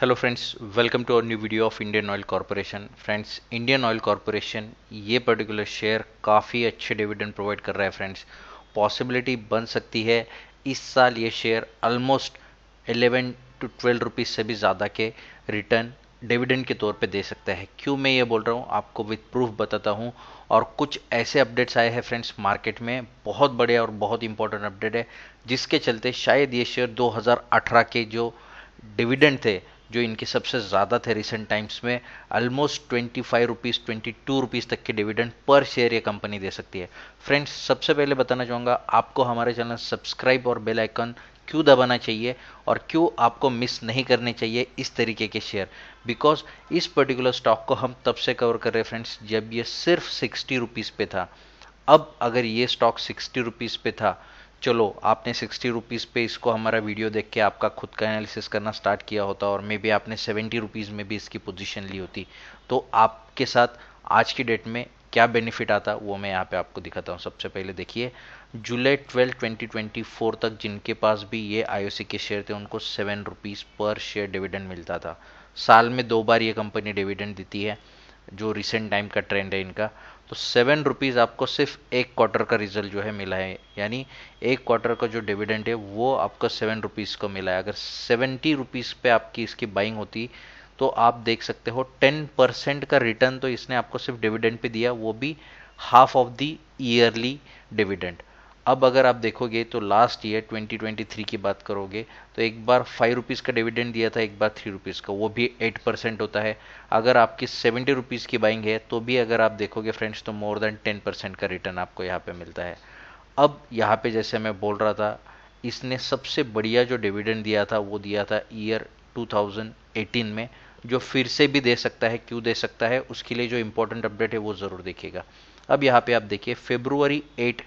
hello friends welcome to और new video of Indian Oil Corporation friends Indian Oil Corporation ये particular share काफ़ी अच्छे dividend provide कर रहा है फ्रेंड्स पॉसिबिलिटी बन सकती है इस साल ये शेयर ऑलमोस्ट 11 टू 12 रुपीज़ से भी ज़्यादा के रिटर्न डिविडेंड के तौर पे दे सकता है क्यों मैं ये बोल रहा हूँ आपको विथ प्रूफ बताता हूँ और कुछ ऐसे अपडेट्स आए हैं फ्रेंड्स मार्केट में बहुत बड़े और बहुत इंपॉर्टेंट अपडेट है जिसके चलते शायद ये शेयर दो के जो डिविडेंड थे जो इनके सबसे ज़्यादा थे रिसेंट टाइम्स में almost twenty five rupees twenty two rupees तक के डिविडेंड पर शेयर ये कंपनी दे सकती है फ्रेंड्स सबसे पहले बताना चाहूँगा आपको हमारे चैनल सब्सक्राइब और बेल आइकन क्यों दबाना चाहिए और क्यों आपको मिस नहीं करने चाहिए इस तरीके के शेयर बिकॉज इस पर्टिकुलर स्टॉक को हम तब से कवर कर रहे हैं फ्रेंड्स जब ये सिर्फ सिक्सटी रुपीज़ पे था अब अगर ये स्टॉक सिक्सटी रुपीज़ पे था चलो आपने सिक्सटी रुपीज़ पे इसको हमारा वीडियो देख के आपका खुद का एनालिसिस करना स्टार्ट किया होता और मे बी आपने सेवेंटी रुपीज़ में भी इसकी पोजीशन ली होती तो आपके साथ आज की डेट में क्या बेनिफिट आता वो मैं यहाँ पे आपको दिखाता हूँ सबसे पहले देखिए July twelve twenty twenty four तक जिनके पास भी ये आई के शेयर थे उनको सेवन रुपीज़ पर शेयर डिविडेंड मिलता था साल में दो बार ये कंपनी डिविडेंड देती है जो रिसेंट टाइम का ट्रेंड है इनका तो सेवन रुपीज़ आपको सिर्फ एक क्वार्टर का रिजल्ट जो है मिला है यानी एक क्वार्टर का जो डिविडेंड है वो आपको सेवन रुपीज़ को मिला है अगर सेवेंटी रुपीज़ पे आपकी इसकी बाइंग होती तो आप देख सकते हो टेन परसेंट का रिटर्न तो इसने आपको सिर्फ डिविडेंड पे दिया वो भी half of the yearly dividend अब अगर आप देखोगे तो लास्ट ईयर 2023 की बात करोगे तो एक बार फाइव रुपीज़ का डिविडेंड दिया था एक बार थ्री रुपीज़ का वो भी एट परसेंट होता है अगर आपकी सेवेंटी रुपीज़ की बाइंग है तो भी अगर आप देखोगे फ्रेंड्स तो मोर देन टेन परसेंट का रिटर्न आपको यहाँ पे मिलता है अब यहाँ पे जैसे मैं बोल रहा था इसने सबसे बढ़िया जो डिविडेंड दिया था वो दिया था ईयर 2018 में जो फिर से भी दे सकता है क्यों दे सकता है उसके लिए जो इंपॉर्टेंट अपडेट है वो ज़रूर देखिएगा अब यहाँ पे आप देखिए फेब्रुवरी 8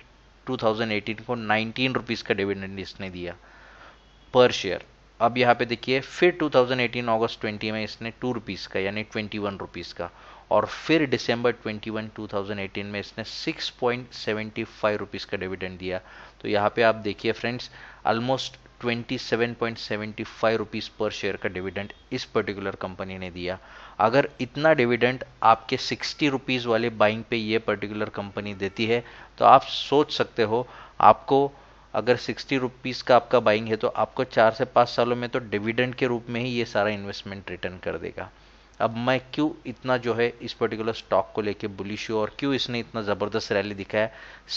2018 को 19 रुपीस का डिविडेंड इसने दिया पर शेयर अब यहाँ पे देखिए फिर 2018 अगस्त 20 में इसने टू रुपीज़ का यानी ट्वेंटी वन रुपीज़ का और फिर दिसंबर 21 2018 में इसने 6.75 रुपीस का डिविडेंड दिया तो यहाँ पे आप देखिए friends almost 27.75 rupees per share का डिविडेंड इस पर्टिकुलर कंपनी ने दिया अगर इतना डिविडेंड आपके सिक्सटी रुपीज़ वाले बाइंग पे ये पर्टिकुलर कंपनी देती है तो आप सोच सकते हो आपको अगर सिक्सटी रुपीज़ का आपका बाइंग है तो आपको चार से पाँच सालों में तो डिविडेंड के रूप में ही ये सारा इन्वेस्टमेंट रिटर्न कर देगा अब मैं क्यों इतना जो है इस पर्टिकुलर स्टॉक को लेके बुलिश हूँ और क्यों इसने इतना ज़बरदस्त रैली दिखाया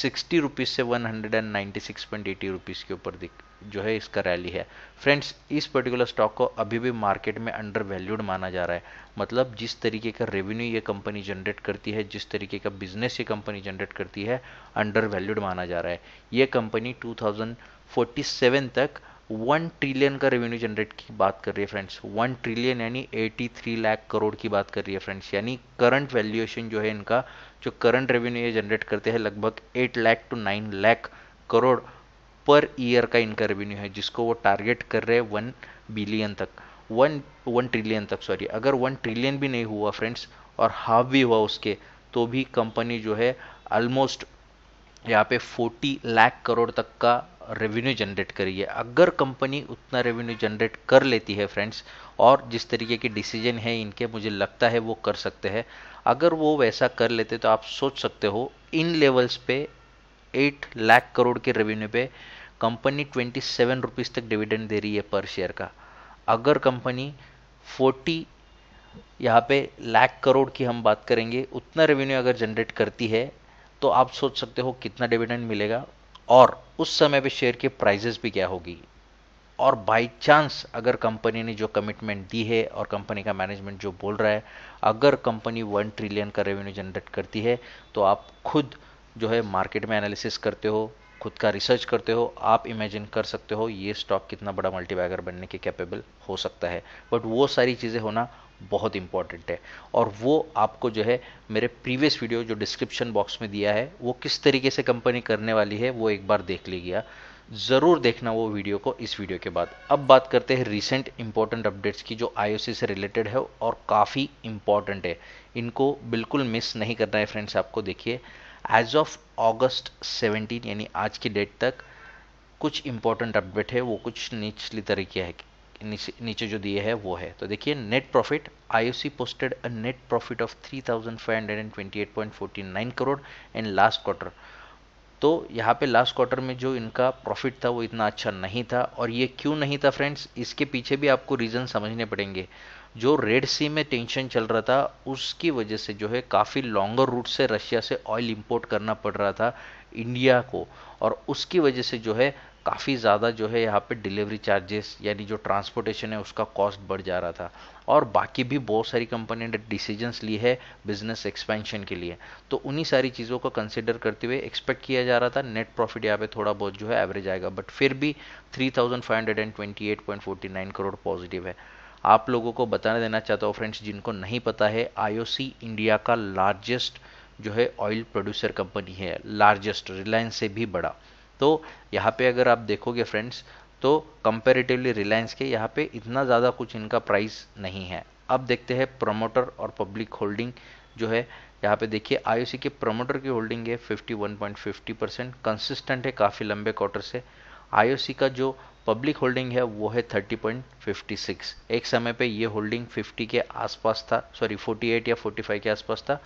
सिक्सटी रुपीज़ से one hundred and ninety six point eighty rupees के ऊपर दिख जो है इसका रैली है फ्रेंड्स इस पर्टिकुलर स्टॉक को अभी भी मार्केट में अंडर वैल्यूड माना जा रहा है मतलब जिस तरीके का रेवेन्यू ये कंपनी जनरेट करती है जिस तरीके का बिजनेस ये कंपनी जनरेट करती है अंडर वैल्यूड माना जा रहा है ये कंपनी 2047 तक वन ट्रिलियन का रेवेन्यू जनरेट की बात कर रही है फ्रेंड्स वन ट्रिलियन यानी 83 लाख करोड़ की बात कर रही है फ्रेंड्स यानी करंट वैल्यूएशन जो है इनका जो करंट रेवेन्यू ये जनरेट करते हैं लगभग eight lakh two nine lakh crore per year का इनका रेवेन्यू है जिसको वो टारगेट कर रहे हैं वन बिलियन तक वन वन ट्रिलियन तक सॉरी अगर वन ट्रिलियन भी नहीं हुआ फ्रेंड्स और हाफ भी हुआ उसके तो भी कंपनी जो है ऑलमोस्ट यहाँ पे फोर्टी लाख करोड़ तक का रेवेन्यू जनरेट करी है अगर कंपनी उतना रेवेन्यू जनरेट कर लेती है फ्रेंड्स और जिस तरीके के डिसीजन है इनके मुझे लगता है वो कर सकते हैं अगर वो वैसा कर लेते तो आप सोच सकते हो इन लेवल्स पे एट लाख करोड़ के रेवेन्यू पे कंपनी ट्वेंटी सेवन रुपीज़ तक डिविडेंड दे रही है पर शेयर का अगर कंपनी फोर्टी यहाँ पे लाख करोड़ की हम बात करेंगे उतना रेवेन्यू अगर जनरेट करती है तो आप सोच सकते हो कितना डिविडेंड मिलेगा और उस समय पे शेयर की प्राइजेस भी क्या होगी और बाय चांस अगर कंपनी ने जो कमिटमेंट दी है और कंपनी का मैनेजमेंट जो बोल रहा है अगर कंपनी वन ट्रिलियन का रेवेन्यू जनरेट करती है तो आप खुद जो है मार्केट में एनालिसिस करते हो खुद का रिसर्च करते हो आप इमेजिन कर सकते हो ये स्टॉक कितना बड़ा मल्टीबैगर बनने के कैपेबल हो सकता है बट वो सारी चीज़ें होना बहुत इंपॉर्टेंट है और वो आपको जो है मेरे प्रीवियस वीडियो जो डिस्क्रिप्शन बॉक्स में दिया है वो किस तरीके से कंपनी करने वाली है वो एक बार देख लीजिए ज़रूर देखना वो वीडियो को इस वीडियो के बाद अब बात करते हैं रिसेंट इंपॉर्टेंट अपडेट्स की जो आईओसी से रिलेटेड है और काफ़ी इंपॉर्टेंट है इनको बिल्कुल मिस नहीं करना है फ्रेंड्स आपको देखिए एज ऑफ अगस्त 17 यानी आज की डेट तक कुछ इंपॉर्टेंट अपडेट है वो कुछ निचली तरीके है नीचे जो दिए है वो है तो देखिए net profit IOC posted a net profit of 3528.49 crore in last quarter तो यहाँ पे लास्ट क्वार्टर में जो इनका प्रॉफिट था वो इतना अच्छा नहीं था और ये क्यों नहीं था फ्रेंड्स इसके पीछे भी आपको रीज़न समझने पड़ेंगे जो रेड सी में टेंशन चल रहा था उसकी वजह से जो है काफ़ी लॉन्गर रूट से रशिया से ऑयल इंपोर्ट करना पड़ रहा था इंडिया को और उसकी वजह से जो है काफ़ी ज़्यादा जो है यहाँ पे डिलीवरी चार्जेस यानी जो ट्रांसपोर्टेशन है उसका कॉस्ट बढ़ जा रहा था और बाकी भी बहुत सारी कंपनी ने डिसीजंस ली है बिजनेस एक्सपेंशन के लिए तो उन्हीं सारी चीज़ों को कंसिडर करते हुए एक्सपेक्ट किया जा रहा था नेट प्रॉफिट यहाँ पे थोड़ा बहुत जो है एवरेज आएगा बट फिर भी थ्री करोड़ पॉजिटिव है आप लोगों को बताने देना चाहता हूँ फ्रेंड्स जिनको नहीं पता है आईओसी इंडिया का लार्जेस्ट जो है ऑयल प्रोड्यूसर कंपनी है लार्जेस्ट रिलायंस से भी बड़ा तो यहाँ पे अगर आप देखोगे फ्रेंड्स तो कंपेरेटिवली रिलायंस के यहाँ पे इतना ज़्यादा कुछ इनका प्राइस नहीं है अब देखते हैं प्रमोटर और पब्लिक होल्डिंग जो है यहाँ पे देखिए आईओसी के प्रमोटर की होल्डिंग है 51.50 परसेंट कंसिस्टेंट है काफ़ी लंबे क्वार्टर से आईओसी का जो पब्लिक होल्डिंग है वो है थर्टी पॉइंट फिफ्टी सिक्स एक समय पे ये होल्डिंग फिफ्टी के आसपास था सॉरी फोर्टी एट या फोर्टी फाइव के आसपास था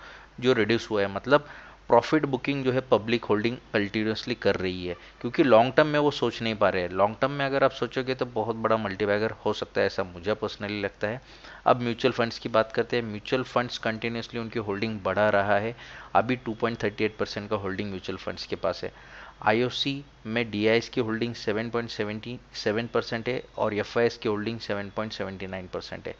जो रिड्यूस हुआ है मतलब प्रॉफिट बुकिंग जो है पब्लिक होल्डिंग कंटिन्यूसली कर रही है क्योंकि लॉन्ग टर्म में वो सोच नहीं पा रहे हैं लॉन्ग टर्म में अगर आप सोचोगे तो बहुत बड़ा मल्टीबैगर हो सकता है ऐसा मुझे पर्सनली लगता है अब म्यूचुअल फंड्स की बात करते हैं म्यूचुअल फंड्स कंटिन्यूसली उनकी होल्डिंग बढ़ा रहा है अभी टू परसेंट का होल्डिंग म्यूचुअल फंड्स के पास है आईओसी में डीआईएस की होल्डिंग 7.77 परसेंट है और एफ की होल्डिंग 7.79 परसेंट है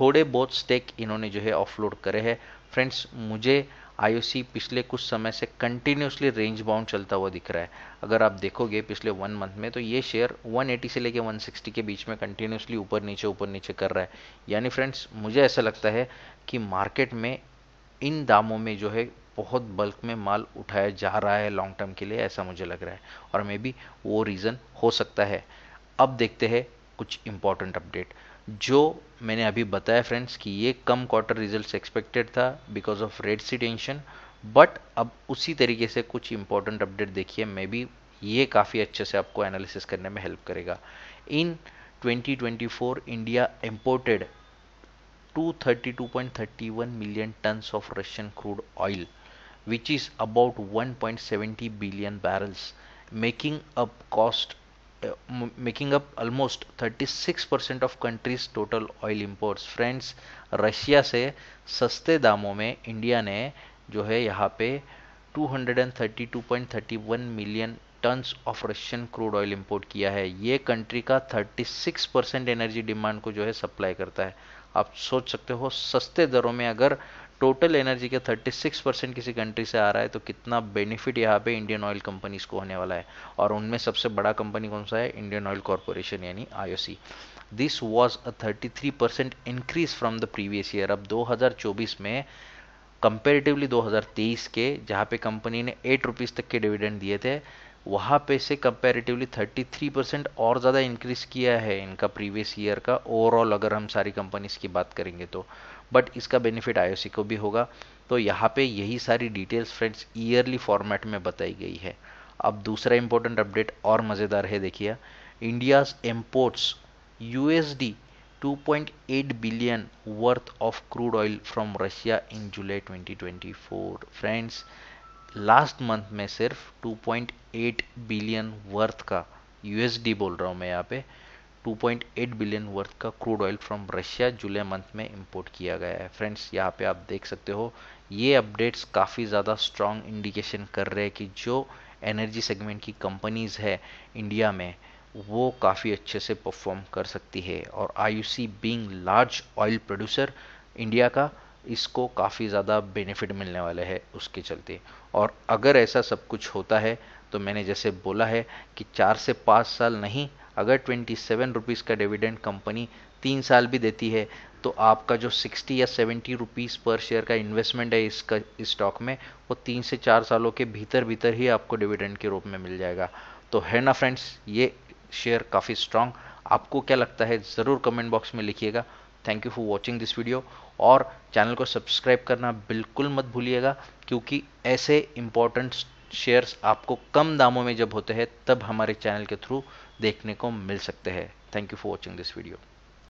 थोड़े बहुत स्टेक इन्होंने जो है ऑफलोड करे हैं फ्रेंड्स मुझे आई पिछले कुछ समय से कंटिन्यूसली रेंज बाउंड चलता हुआ दिख रहा है अगर आप देखोगे पिछले वन मंथ में तो ये शेयर 180 से लेके 160 के बीच में कंटिन्यूसली ऊपर नीचे ऊपर नीचे कर रहा है यानी फ्रेंड्स मुझे ऐसा लगता है कि मार्केट में इन दामों में जो है बहुत बल्क में माल उठाया जा रहा है लॉन्ग टर्म के लिए ऐसा मुझे लग रहा है और मे बी वो रीज़न हो सकता है अब देखते हैं कुछ इंपॉर्टेंट अपडेट जो मैंने अभी बताया फ्रेंड्स कि ये कम क्वार्टर रिजल्ट्स एक्सपेक्टेड था because of Red Sea tension but अब उसी तरीके से कुछ इंपॉर्टेंट अपडेट देखिए मे बी ये काफ़ी अच्छे से आपको एनालिसिस करने में हेल्प करेगा in 2024 India imported 232.31 million tons of Russian crude oil which is about 1.70 billion barrels making up cost uh, making up almost 36% of country's total oil imports friends russia se saste दामों mein india ne jo hai यहाँ pe 232.31 million tons of Russian crude oil import किया है ये country का 36 percent energy demand को जो है supply करता है आप सोच सकते हो सस्ते दरों में अगर टोटल एनर्जी का 36 परसेंट किसी कंट्री से आ रहा है तो कितना बेनिफिट यहाँ पे इंडियन ऑयल कंपनीज को होने वाला है और उनमें सबसे बड़ा कंपनी कौन सा है इंडियन ऑयल कॉरपोरेशन यानी IOC this was a 33 percent increase from the previous year अब 2024 में कंपेरेटिवली 2023 के जहाँ पे कंपनी ने एट रुपीज़ तक के डिविडेंड दिए थे वहाँ पे से कंपेरेटिवली 33 परसेंट और ज़्यादा इंक्रीज़ किया है इनका प्रीवियस ईयर का ओवरऑल अगर हम सारी कंपनीज की बात करेंगे तो बट इसका बेनिफिट आईओसी को भी होगा तो यहाँ पे यही सारी डिटेल्स फ्रेंड्स ईयरली फॉर्मेट में बताई गई है अब दूसरा इंपॉर्टेंट अपडेट और मज़ेदार है देखिए India's imports USD 2.8 billion worth of crude oil from Russia in July 2024 friends last month में सिर्फ 2.8 बिलियन वर्थ का यूएसडी बोल रहा हूँ मैं यहाँ पे 2.8 बिलियन वर्थ का क्रूड ऑयल फ्रॉम रशिया जुलाई मंथ में इंपोर्ट किया गया है फ्रेंड्स यहाँ पे आप देख सकते हो ये अपडेट्स काफ़ी ज़्यादा स्ट्रॉन्ग इंडिकेशन कर रहे हैं कि जो एनर्जी सेगमेंट की कंपनीज़ है इंडिया में वो काफ़ी अच्छे से परफॉर्म कर सकती है और I you being large oil producer India का इसको काफ़ी ज़्यादा बेनिफिट मिलने वाला है उसके चलते और अगर ऐसा सब कुछ होता है तो मैंने जैसे बोला है कि चार से पाँच साल नहीं अगर ट्वेंटी सेवन रुपीज़ का डिविडेंड कंपनी तीन साल भी देती है तो आपका जो सिक्सटी या सेवेंटी रुपीज़ पर शेयर का इन्वेस्टमेंट है इसका इस स्टॉक में वो तीन से चार सालों के भीतर भीतर ही आपको डिविडेंड के रूप में मिल जाएगा तो है ना फ्रेंड्स ये शेयर काफ़ी स्ट्रांग आपको क्या लगता है ज़रूर कमेंट बॉक्स में लिखिएगा thank you for watching this video और चैनल को सब्सक्राइब करना बिल्कुल मत भूलिएगा क्योंकि ऐसे इंपॉर्टेंट शेयर्स आपको कम दामों में जब होते हैं तब हमारे चैनल के थ्रू देखने को मिल सकते हैं thank you for watching this video